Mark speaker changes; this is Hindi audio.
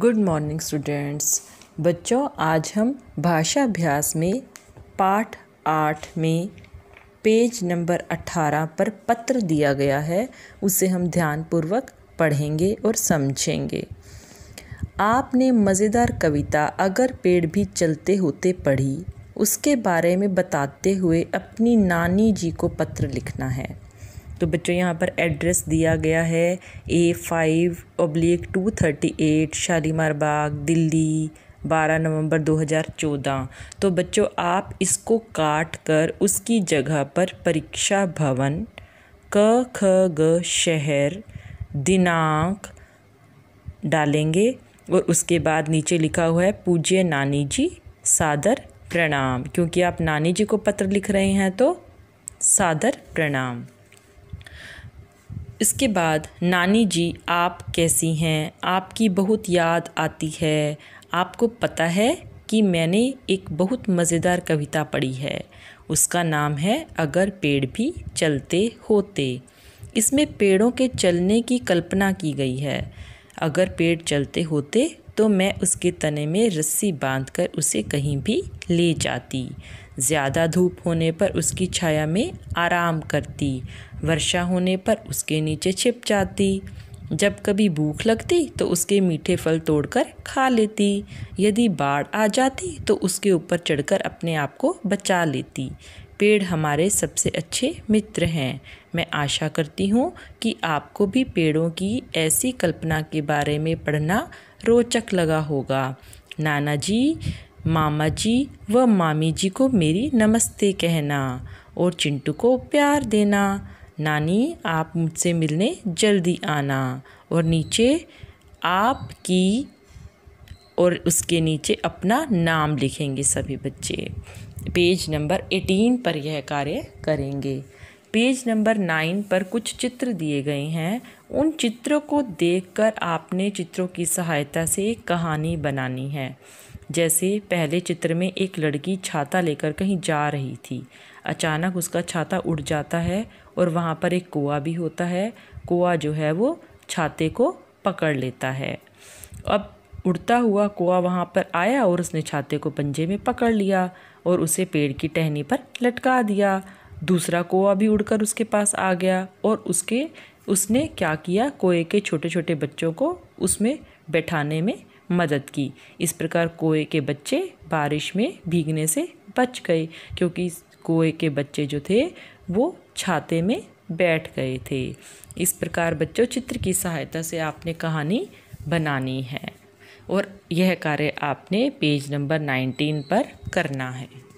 Speaker 1: गुड मॉर्निंग स्टूडेंट्स बच्चों आज हम भाषा अभ्यास में पाठ आठ में पेज नंबर अट्ठारह पर पत्र दिया गया है उसे हम ध्यानपूर्वक पढ़ेंगे और समझेंगे आपने मज़ेदार कविता अगर पेड़ भी चलते होते पढ़ी उसके बारे में बताते हुए अपनी नानी जी को पत्र लिखना है तो बच्चों यहाँ पर एड्रेस दिया गया है A five oblique two thirty eight Shalimar Bagh Delhi बारह नवंबर चौदह तो बच्चों आप इसको काट कर उसकी जगह पर परीक्षा भवन क ख ग शहर दिनांक डालेंगे और उसके बाद नीचे लिखा हुआ है पूज्य नानी जी सादर प्रणाम क्योंकि आप नानी जी को पत्र लिख रहे हैं तो सादर प्रणाम इसके बाद नानी जी आप कैसी हैं आपकी बहुत याद आती है आपको पता है कि मैंने एक बहुत मज़ेदार कविता पढ़ी है उसका नाम है अगर पेड़ भी चलते होते इसमें पेड़ों के चलने की कल्पना की गई है अगर पेड़ चलते होते तो मैं उसके तने में रस्सी बांधकर उसे कहीं भी ले जाती ज़्यादा धूप होने पर उसकी छाया में आराम करती वर्षा होने पर उसके नीचे छिप जाती जब कभी भूख लगती तो उसके मीठे फल तोड़कर खा लेती यदि बाढ़ आ जाती तो उसके ऊपर चढ़कर अपने आप को बचा लेती पेड़ हमारे सबसे अच्छे मित्र हैं मैं आशा करती हूँ कि आपको भी पेड़ों की ऐसी कल्पना के बारे में पढ़ना रोचक लगा होगा नाना जी मामा जी व मामी जी को मेरी नमस्ते कहना और चिंटू को प्यार देना नानी आप मुझसे मिलने जल्दी आना और नीचे आपकी और उसके नीचे अपना नाम लिखेंगे सभी बच्चे पेज नंबर एटीन पर यह कार्य करेंगे पेज नंबर नाइन पर कुछ चित्र दिए गए हैं उन चित्रों को देखकर आपने चित्रों की सहायता से एक कहानी बनानी है जैसे पहले चित्र में एक लड़की छाता लेकर कहीं जा रही थी अचानक उसका छाता उड़ जाता है और वहाँ पर एक कुआ भी होता है कुआ जो है वो छाते को पकड़ लेता है अब उड़ता हुआ कुआ वहाँ पर आया और उसने छाते को पंजे में पकड़ लिया और उसे पेड़ की टहनी पर लटका दिया दूसरा कुआ भी उड़कर उसके पास आ गया और उसके उसने क्या किया कोए के छोटे छोटे बच्चों को उसमें बैठाने में मदद की इस प्रकार कोए के बच्चे बारिश में भीगने से बच गए क्योंकि कोए के बच्चे जो थे वो छाते में बैठ गए थे इस प्रकार बच्चों चित्र की सहायता से आपने कहानी बनानी है और यह कार्य आपने पेज नंबर 19 पर करना है